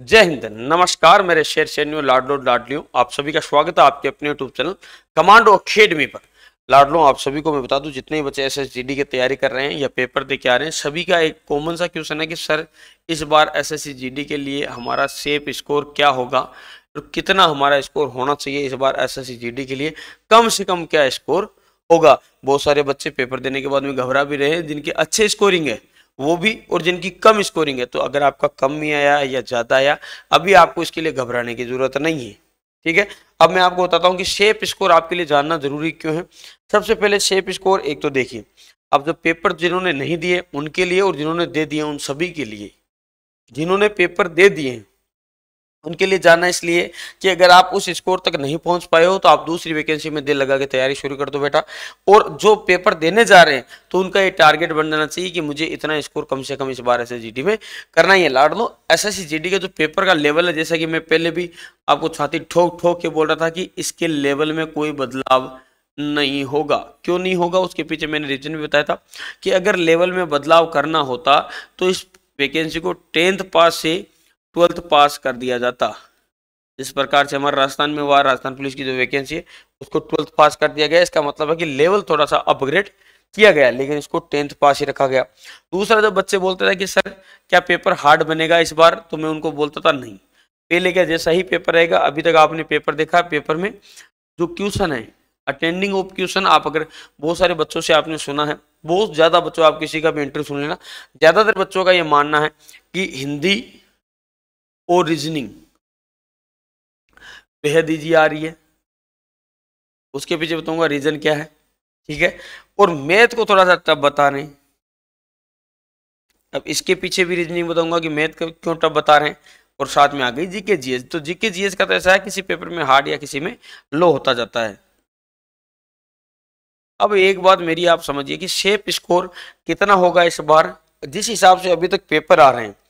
जय हिंद नमस्कार मेरे शेर सैन्यू लाडलो लाडलियों आप सभी का स्वागत है आपके अपने यूट्यूब चैनल कमांडो अकेडमी पर लाडलो आप सभी को मैं बता दूं जितने भी बच्चे डी की तैयारी कर रहे हैं या पेपर दे के आ रहे हैं सभी का एक कॉमन सा क्वेश्चन है कि सर इस बार एस डी के लिए हमारा सेफ स्कोर क्या होगा और तो कितना हमारा स्कोर होना चाहिए इस बार एस डी के लिए कम से कम क्या स्कोर होगा बहुत सारे बच्चे पेपर देने के बाद में घबरा भी रहे हैं जिनके अच्छे स्कोरिंग है वो भी और जिनकी कम स्कोरिंग है तो अगर आपका कम भी आया या ज़्यादा आया अभी आपको इसके लिए घबराने की ज़रूरत नहीं है ठीक है अब मैं आपको बताता हूँ कि शेप स्कोर आपके लिए जानना जरूरी क्यों है सबसे पहले शेप स्कोर एक तो देखिए अब जो पेपर जिन्होंने नहीं दिए उनके लिए और जिन्होंने दे दिए उन सभी के लिए जिन्होंने पेपर दे दिए हैं उनके लिए जाना इसलिए कि अगर आप उस स्कोर तक नहीं पहुंच पाए हो तो आप दूसरी वैकेंसी में दिल लगा के तैयारी शुरू कर दो बेटा और जो पेपर देने जा रहे हैं तो उनका ये टारगेट बन जाना चाहिए कि मुझे इतना स्कोर कम से कम इस बार एस में करना ही है लाड लो एस एस का जो पेपर का लेवल है जैसा कि मैं पहले भी आपको छाती ठोक ठोक के बोल रहा था कि इसके लेवल में कोई बदलाव नहीं होगा क्यों नहीं होगा उसके पीछे मैंने रीजन भी बताया था कि अगर लेवल में बदलाव करना होता तो इस वैकेंसी को टेंथ पास से ट्वेल्थ पास कर दिया जाता जिस प्रकार से हमारे राजस्थान में हुआ राजस्थान पुलिस की जो वैकेंसी है उसको ट्वेल्थ पास कर दिया गया इसका मतलब है कि लेवल थोड़ा सा अपग्रेड किया गया लेकिन इसको टेंथ पास ही रखा गया दूसरा जब बच्चे बोलते थे कि सर क्या पेपर हार्ड बनेगा इस बार तो मैं उनको बोलता था नहीं पहले क्या जैसा ही पेपर रहेगा अभी तक आपने पेपर देखा पेपर में जो क्वेश्चन है अटेंडिंग ऑफ क्वेश्चन आप अगर बहुत सारे बच्चों से आपने सुना है बहुत ज़्यादा बच्चों आप किसी का भी इंटरव्यू सुन लेना ज़्यादातर बच्चों का ये मानना है कि हिंदी और रीजनिंग बेहद ईजी आ रही है उसके पीछे बताऊंगा रीजन क्या है ठीक है और मैथ को थोड़ा सा टब बता रहे हैं अब इसके पीछे भी रीजनिंग बताऊंगा कि मैथ को क्यों टब बता रहे हैं और साथ में आ गई जीके जीएस तो जीके जीएस का तो ऐसा है किसी पेपर में हार्ड या किसी में लो होता जाता है अब एक बात मेरी आप समझिए कि शेप स्कोर कितना होगा इस बार जिस हिसाब से अभी तक पेपर आ रहे हैं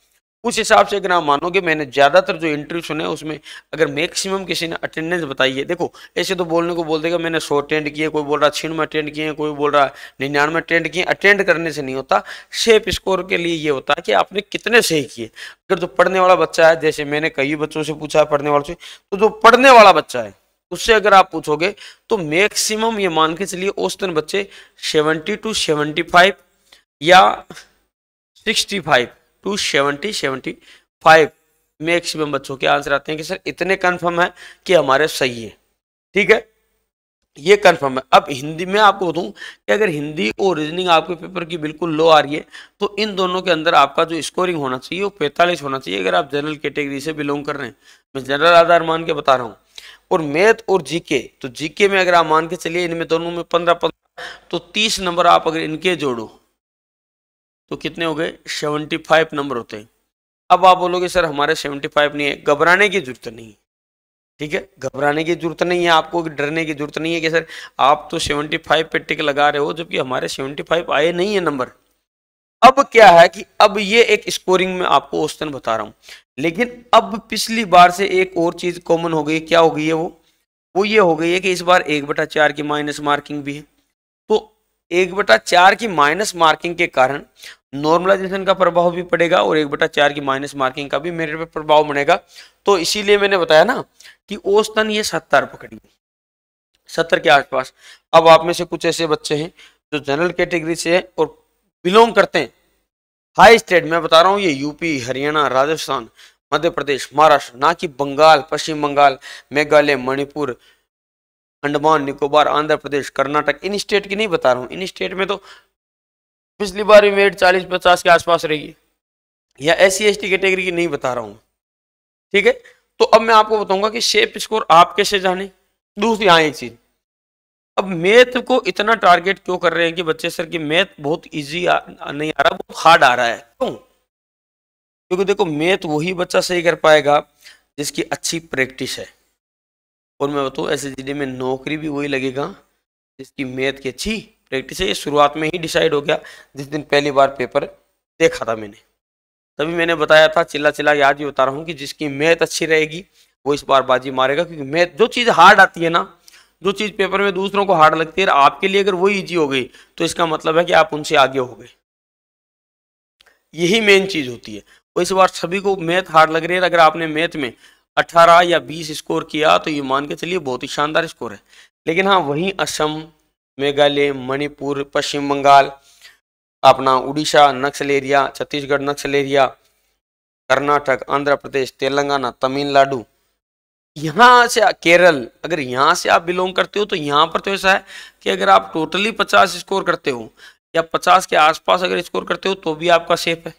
उस हिसाब से अगर आप मानोगे मैंने ज़्यादातर जो इंटरव्यू सुने उसमें अगर मैक्सिमम किसी ने अटेंडेंस बताई है देखो ऐसे तो बोलने को बोल देगा मैंने सौ अटेंड किए कोई बोल रहा छीन में अटेंड किए कोई बोल रहा निन्यानवे अटेंड किए अटेंड करने से नहीं होता सेफ स्कोर के लिए ये होता है कि आपने कितने सही किए अगर जो पढ़ने वाला बच्चा है जैसे मैंने कई बच्चों से पूछा है पढ़ने वालों से तो जो पढ़ने वाला बच्चा है उससे अगर आप पूछोगे तो मैक्सिमम ये मान के चलिए औसतन बच्चे सेवेंटी टू सेवेंटी फाइव या sixty five to seventy seventy five maximum बच्चों के आंसर आते हैं कि सर इतने कन्फर्म है कि हमारे सही है ठीक है ये कन्फर्म है अब हिंदी में आपको बताऊं कि अगर हिंदी और रीजनिंग आपके पेपर की बिल्कुल लो आ रही है तो इन दोनों के अंदर आपका जो स्कोरिंग होना चाहिए वो पैंतालीस होना चाहिए अगर आप जनरल कैटेगरी से बिलोंग कर रहे हैं मैं जनरल आधार मान के बता रहा हूँ और मैथ और जीके तो जीके में अगर आप मान के चलिए इनमें दोनों में पंद्रह पंद्रह तो तीस नंबर आप अगर इनके जोड़ो तो कितने हो गए सेवनटी फाइव नंबर होते हैं अब आप बोलोगे सर हमारे सेवनटी फाइव नहीं है घबराने की जरूरत नहीं है ठीक है घबराने की जरूरत नहीं है आपको डरने की जरूरत नहीं है कि सर आप तो सेवनटी फाइव पे टिक लगा रहे हो जबकि हमारे सेवनटी फाइव आए नहीं है नंबर अब क्या है कि अब ये एक स्कोरिंग में आपको औसतन बता रहा हूँ लेकिन अब पिछली बार से एक और चीज़ कॉमन हो गई क्या हो गई है वो वो ये हो गई है कि इस बार एक बटा चार की माइनस मार्किंग भी है एक बटा चार की माइनस मार्किंग के कारण नॉर्मलाइजेशन का प्रभाव भी पड़ेगा और एक बटा चार की माइनस मार्किंग का भी मेरे पे प्रभाव बनेगा तो इसीलिए मैंने बताया ना कि औसतन ये सत्तर पकड़िए सत्तर के आसपास अब आप में से कुछ ऐसे बच्चे हैं जो जनरल कैटेगरी से है और बिलोंग करते हैं हाई स्टेट मैं बता रहा हूँ ये यूपी हरियाणा राजस्थान मध्य प्रदेश महाराष्ट्र ना कि बंगाल पश्चिम बंगाल मेघालय मणिपुर अंडमान निकोबार आंध्र प्रदेश कर्नाटक इन स्टेट की नहीं बता रहा हूँ इन स्टेट में तो पिछली बार भी मेट चालीस पचास के आसपास रहेगी या एस सी कैटेगरी की नहीं बता रहा हूँ ठीक है तो अब मैं आपको बताऊंगा कि शेप स्कोर आप कैसे जाने दूसरी हाँ एक चीज अब मैथ को इतना टारगेट क्यों कर रहे हैं कि बच्चे सर की मैथ बहुत इजी आ, नहीं आ रहा बहुत हार्ड आ रहा है क्यों क्योंकि देखो मैथ वही बच्चा सही कर पाएगा जिसकी अच्छी प्रैक्टिस है और मैं बताऊँ एस में नौकरी भी वही लगेगा जिसकी मेहनत की अच्छी प्रैक्टिस है ये शुरुआत में ही डिसाइड हो गया जिस दिन पहली बार पेपर देखा था मैंने तभी मैंने बताया था चिल्ला चिल्ला याद ही बता रहा हूँ कि जिसकी मैथ अच्छी रहेगी वो इस बार बाजी मारेगा क्योंकि मैथ जो चीज़ हार्ड आती है ना जो चीज़ पेपर में दूसरों को हार्ड लगती है आपके लिए अगर वो ईजी हो गई तो इसका मतलब है कि आप उनसे आगे हो गए यही मेन चीज़ होती है और इस बार सभी को मैथ हार्ड लग रही है अगर आपने मैथ में 18 या 20 स्कोर किया तो ये मान के चलिए बहुत ही शानदार स्कोर है लेकिन हाँ वहीं असम मेघालय मणिपुर पश्चिम बंगाल अपना उड़ीसा नक्सल एरिया छत्तीसगढ़ नक्सल एरिया कर्नाटक आंध्र प्रदेश तेलंगाना तमिलनाडु यहाँ से केरल अगर यहाँ से आप बिलोंग करते हो तो यहाँ पर तो ऐसा है कि अगर आप टोटली पचास स्कोर करते हो या पचास के आसपास अगर स्कोर करते हो तो भी आपका सेफ है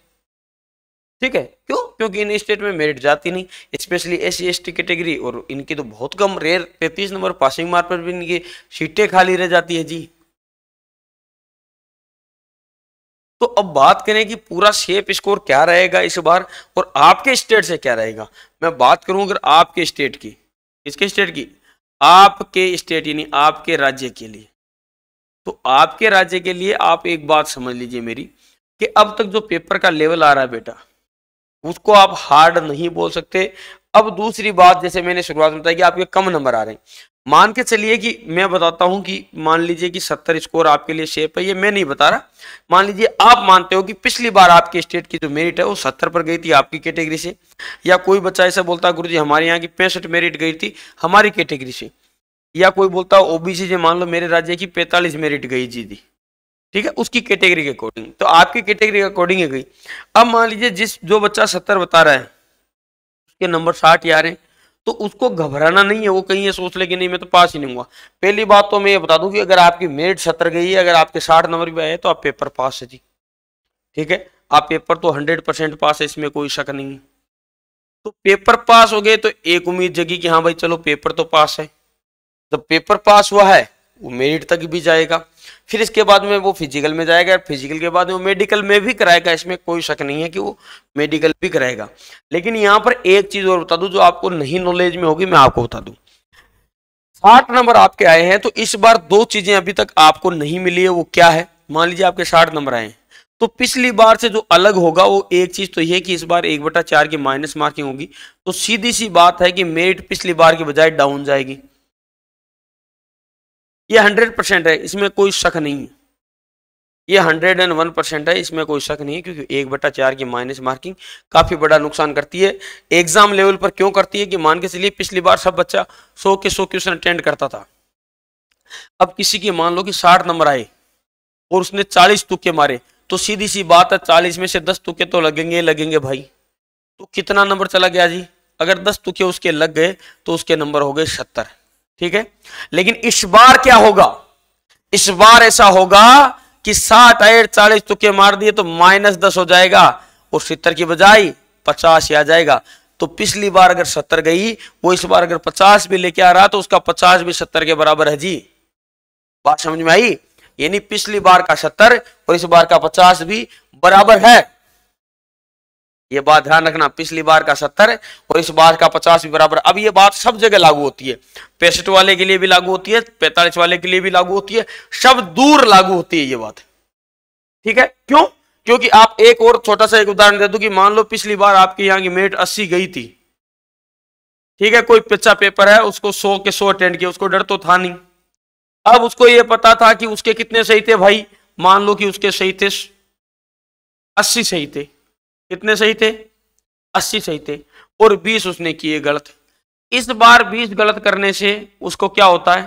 ठीक है क्यों क्योंकि इन स्टेट में मेरिट जाती नहीं स्पेशली एस सी कैटेगरी और इनकी तो बहुत कम रेयर तैतीस नंबर पासिंग मार्क पर भी इनकी सीटें खाली रह जाती है जी तो अब बात करें कि पूरा शेप स्कोर क्या रहेगा इस बार और आपके स्टेट से क्या रहेगा मैं बात करूं अगर आपके स्टेट की किसके स्टेट की आपके स्टेट यानी आपके राज्य के लिए तो आपके राज्य के लिए आप एक बात समझ लीजिए मेरी कि अब तक जो पेपर का लेवल आ रहा है बेटा उसको आप हार्ड नहीं बोल सकते अब दूसरी बात जैसे मैंने शुरुआत में बताया कि आपके कम नंबर आ रहे हैं मान के चलिए कि मैं बताता हूं कि मान लीजिए कि सत्तर स्कोर आपके लिए शेप है ये मैं नहीं बता रहा मान लीजिए आप मानते हो कि पिछली बार आपके स्टेट की जो मेरिट है वो सत्तर पर गई थी आपकी कैटेगरी से या कोई बच्चा ऐसा बोलता है गुरु जी हमारे यहाँ की पैंसठ मेरिट गई थी हमारी कैटेगरी से या कोई बोलता ओबीसी जी मान लो मेरे राज्य की पैंतालीस मेरिट गई जी थी ठीक है उसकी कैटेगरी के अकॉर्डिंग तो आपकी कैटेगरी के अकॉर्डिंग है गई अब मान लीजिए जिस जो बच्चा सत्तर बता रहा है उसके नंबर साठ यार हैं तो उसको घबराना नहीं है वो कहीं ये सोच ले कि नहीं मैं तो पास ही नहीं हुआ पहली बात तो मैं ये बता दूं कि अगर आपकी मेरिट सत्तर गई है अगर आपके साठ नंबर भी आए तो आप पेपर पास है जी ठीक है आप पेपर तो हंड्रेड परसेंट पास है इसमें कोई शक नहीं है तो पेपर पास हो गए तो एक उम्मीद जगी कि हाँ भाई चलो पेपर तो पास है जब पेपर पास हुआ है वो मेरिट तक भी जाएगा फिर इसके बाद में वो फिजिकल में जाएगा फिजिकल के बाद में वो मेडिकल में भी कराएगा इसमें कोई शक नहीं है कि वो मेडिकल भी कराएगा लेकिन यहाँ पर एक चीज़ और बता दू जो आपको नहीं नॉलेज में होगी मैं आपको बता दू साठ नंबर आपके आए हैं तो इस बार दो चीज़ें अभी तक आपको नहीं मिली है वो क्या है मान लीजिए आपके साठ नंबर आए हैं तो पिछली बार से जो अलग होगा वो एक चीज़ तो ये कि इस बार एक बटा चार की माइनस मार्किंग होगी तो सीधी सी बात है कि मेरिट पिछली बार के बजाय डाउन जाएगी ये हंड्रेड परसेंट है इसमें कोई शक नहीं है ये हंड्रेड एंड वन परसेंट है इसमें कोई शक नहीं है क्योंकि एक बटा चार की माइनस मार्किंग काफ़ी बड़ा नुकसान करती है एग्जाम लेवल पर क्यों करती है कि मान के चलिए पिछली बार सब बच्चा सौ के सौ क्वेश्चन अटेंड करता था अब किसी की मान लो कि साठ नंबर आए और उसने चालीस तुक्के मारे तो सीधी सी बात है चालीस में से दस तुक्के तो लगेंगे लगेंगे भाई तो कितना नंबर चला गया जी अगर दस तुके उसके लग गए तो उसके नंबर हो गए सत्तर ठीक है लेकिन इस बार क्या होगा इस बार ऐसा होगा कि साठ आठ चालीस तुके मार दिए तो माइनस दस हो जाएगा और सितर की बजाय पचास ही आ जाएगा तो पिछली बार अगर सत्तर गई वो इस बार अगर पचास भी लेके आ रहा तो उसका पचास भी सत्तर के बराबर है जी बात समझ में आई यानी पिछली बार का सत्तर और इस बार का पचास भी बराबर है ये बात ध्यान रखना पिछली बार का सत्तर और इस बार का पचास भी बराबर अब ये बात सब जगह लागू होती है पैंसठ वाले के लिए भी लागू होती है पैंतालीस वाले के लिए भी लागू होती है सब दूर लागू होती है ये बात ठीक है क्यों क्योंकि आप एक और छोटा सा एक उदाहरण दे दू कि मान लो पिछली बार आपके यहाँ की मेट अस्सी गई थी ठीक है कोई पिछा पेपर है उसको सौ के सौ अटेंड किया उसको डर तो था नहीं अब उसको ये पता था कि उसके कितने सही थे भाई मान लो कि उसके सही थे अस्सी सही थे कितने सही थे अस्सी सही थे और बीस उसने किए गलत इस बार बीस गलत करने से उसको क्या होता है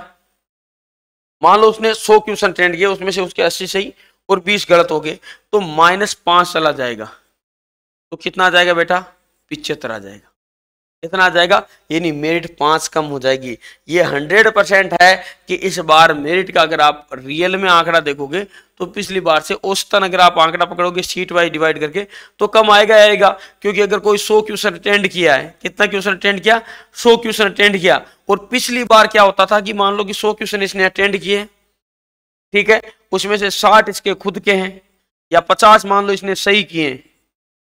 मान लो उसने सौ क्वेश्चन ट्रेंड किया उसमें से उसके अस्सी सही और बीस गलत हो गए तो माइनस पांच चला जाएगा तो कितना आ जाएगा बेटा पिछहत्तर आ जाएगा कितना आ जाएगा यानी मेरिट पांच कम हो जाएगी ये हंड्रेड परसेंट है कि इस बार मेरिट का अगर आप रियल में आंकड़ा देखोगे तो पिछली बार से औसतन अगर आप आंकड़ा पकड़ोगे सीट वाइज डिवाइड करके तो कम आएगा आएगा क्योंकि अगर कोई सो क्वेश्चन अटेंड किया है कितना क्वेश्चन अटेंड किया सो क्वेश्चन अटेंड किया और पिछली बार क्या होता था कि मान लो कि सो क्वेश्चन इसने अटेंड किए ठीक है उसमें से साठ इसके खुद के हैं या पचास मान लो इसने सही किए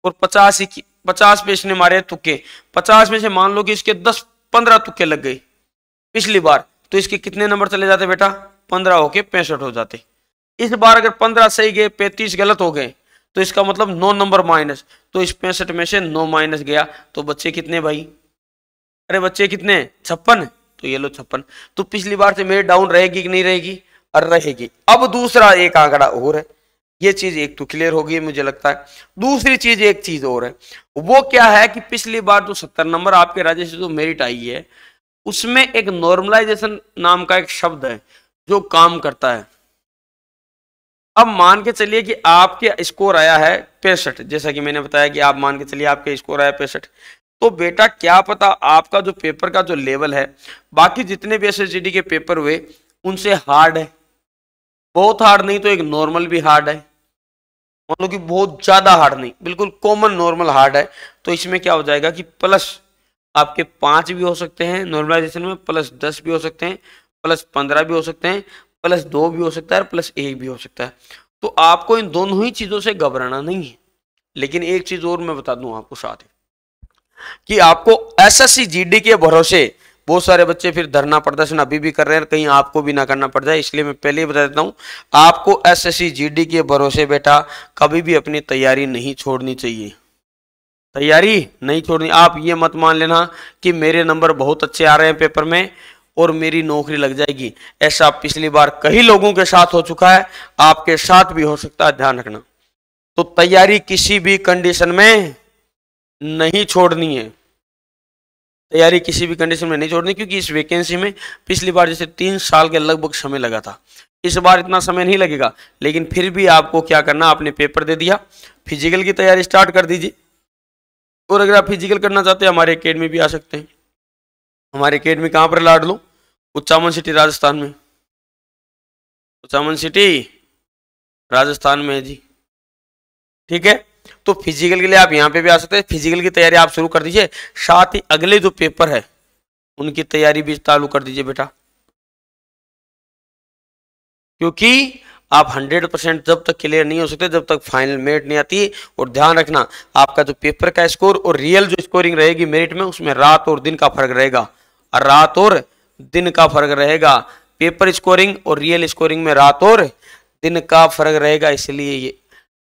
और पचास पचास पे इसने मारे तुक्के पचास में से मान लो कि इसके दस पंद्रह तुक्के लग गए पिछली बार तो इसके कितने नंबर चले जाते बेटा पंद्रह होके पैंसठ हो जाते इस बार अगर पंद्रह सही गए पैंतीस गलत हो गए तो इसका मतलब नौ नंबर माइनस तो इस पैंसठ में से नौ माइनस गया तो बच्चे कितने भाई अरे बच्चे कितने छप्पन तो ये लो छप्पन तो पिछली बार से मेरे डाउन रहेगी कि नहीं रहेगी और रहेगी अब दूसरा एक आंकड़ा और है ये चीज एक तो क्लियर होगी मुझे लगता है दूसरी चीज एक चीज और है वो क्या है कि पिछली बार जो सत्तर नंबर आपके राज्य से जो मेरिट आई है उसमें एक नॉर्मलाइजेशन नाम का एक शब्द है जो काम करता है अब मान के चलिए कि आपके स्कोर आया है पैंसठ जैसा कि मैंने बताया कि आप मान के चलिए आपके स्कोर आया पैंसठ तो बेटा क्या पता आपका जो पेपर का जो लेवल है बाकी जितने भी एस के पेपर हुए उनसे हार्ड है बहुत हार्ड नहीं तो एक नॉर्मल भी हार्ड है मान लो कि बहुत ज़्यादा हार्ड नहीं बिल्कुल कॉमन नॉर्मल हार्ड है तो इसमें क्या हो जाएगा कि प्लस आपके पांच भी हो सकते हैं नॉर्मलाइजेशन में प्लस दस भी हो सकते हैं प्लस पंद्रह भी हो सकते हैं प्लस दो भी हो सकता है और प्लस एक भी हो सकता है तो आपको इन दोनों ही चीज़ों से घबराना नहीं है लेकिन एक चीज़ और मैं बता दूं आपको साथ ही कि आपको एस एस के भरोसे बहुत सारे बच्चे फिर धरना प्रदर्शन अभी भी कर रहे हैं कहीं आपको भी ना करना पड़ जाए इसलिए मैं पहले ही बता देता हूँ आपको एस एस के भरोसे बेटा कभी भी अपनी तैयारी नहीं छोड़नी चाहिए तैयारी नहीं छोड़नी आप ये मत मान लेना कि मेरे नंबर बहुत अच्छे आ रहे हैं पेपर में और मेरी नौकरी लग जाएगी ऐसा पिछली बार कई लोगों के साथ हो चुका है आपके साथ भी हो सकता है ध्यान रखना तो तैयारी किसी भी कंडीशन में नहीं छोड़नी है तैयारी किसी भी कंडीशन में नहीं छोड़नी क्योंकि इस वैकेंसी में पिछली बार जैसे तीन साल के लगभग समय लगा था इस बार इतना समय नहीं लगेगा लेकिन फिर भी आपको क्या करना आपने पेपर दे दिया फिजिकल की तैयारी स्टार्ट कर दीजिए और अगर आप फिजिकल करना चाहते हैं हमारे अकेडमी भी आ सकते हैं हमारे अकेडमी कहाँ पर लाड लो उच्चावन सिटी राजस्थान में उच्चावन सिटी राजस्थान में है जी ठीक है तो फिजिकल के लिए आप यहाँ पे भी आ सकते हैं फिजिकल की तैयारी आप शुरू कर दीजिए साथ ही अगले जो पेपर है उनकी तैयारी भी चालू कर दीजिए बेटा क्योंकि आप 100 परसेंट जब तक क्लियर नहीं हो सकते जब तक फाइनल मेरिट नहीं आती और ध्यान रखना आपका जो पेपर का स्कोर और रियल जो स्कोरिंग रहेगी मेरिट में उसमें रात और दिन का फर्क रहेगा और रात और दिन का फर्क रहेगा पेपर स्कोरिंग और रियल स्कोरिंग में रात और दिन का फर्क रहेगा इसलिए ये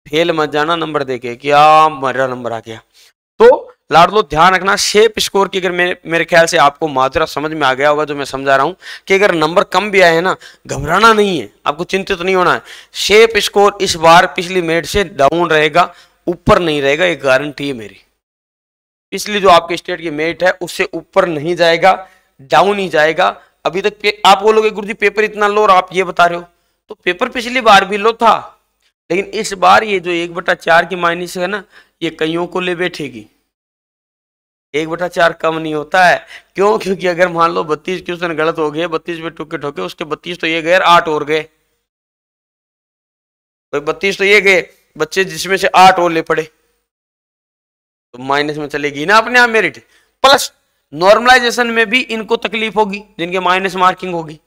फेल मत जाना नंबर देके क्या हाँ, मेरा नंबर आ गया तो लाडलो ध्यान रखना शेप स्कोर की अगर मेरे मेरे ख्याल से आपको माजरा समझ में आ गया होगा जो मैं समझा रहा हूँ कि अगर नंबर कम भी आए हैं ना घबराना नहीं है आपको चिंतित तो नहीं होना है शेप स्कोर इस बार पिछली मेड से डाउन रहेगा ऊपर नहीं रहेगा ये गारंटी है मेरी पिछली जो आपके स्टेट की मेरिट है उससे ऊपर नहीं जाएगा डाउन ही जाएगा अभी तक आप बोलोगे गुरु जी पेपर इतना लो और आप ये बता रहे हो तो पेपर पिछली बार भी लो था लेकिन इस बार ये जो एक बटा चार की माइनस है ना ये कईयों को ले बैठेगी एक बटा चार कम नहीं होता है क्यों क्योंकि अगर मान लो बत्तीस क्वेश्चन गलत हो गए बत्तीस में टुके ठोके उसके बत्तीस तो ये गए आठ और गए तो बत्तीस तो ये गए बच्चे जिसमें से आठ और ले पड़े तो माइनस में चलेगी ना अपने आप मेरिट प्लस नॉर्मलाइजेशन में भी इनको तकलीफ होगी जिनके माइनस मार्किंग होगी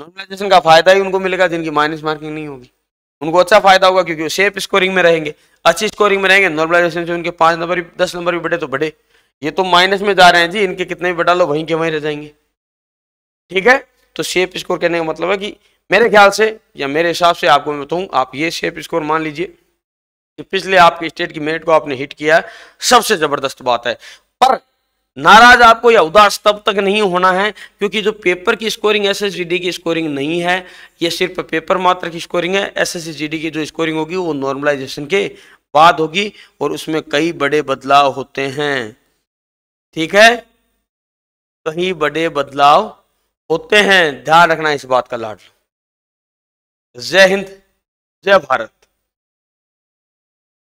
नॉर्मलाइजेशन का फायदा ही उनको मिलेगा जिनकी माइनस मार्किंग नहीं होगी उनको अच्छा फायदा होगा क्योंकि वो सेफ स्कोरिंग में रहेंगे अच्छी स्कोरिंग में रहेंगे नॉर्मलाइजेशन से उनके पांच नंबर भी दस नंबर भी बढ़े तो बढ़े ये तो माइनस में जा रहे हैं जी इनके कितने भी बढ़ा लो वहीं के वहीं रह जाएंगे ठीक है तो सेफ स्कोर कहने का मतलब है कि मेरे ख्याल से या मेरे हिसाब से आपको मैं बताऊँ आप ये सेफ स्कोर मान लीजिए कि पिछले आपके स्टेट की मेरिट को आपने हिट किया सबसे ज़बरदस्त बात है पर नाराज आपको या उदास तब तक नहीं होना है क्योंकि जो पेपर की स्कोरिंग एस एस की स्कोरिंग नहीं है ये सिर्फ पेपर मात्र की स्कोरिंग है एस एस की जो स्कोरिंग होगी वो नॉर्मलाइजेशन के बाद होगी और उसमें कई बड़े बदलाव होते हैं ठीक है कई बड़े बदलाव होते हैं ध्यान रखना इस बात का लाड जय हिंद जय भारत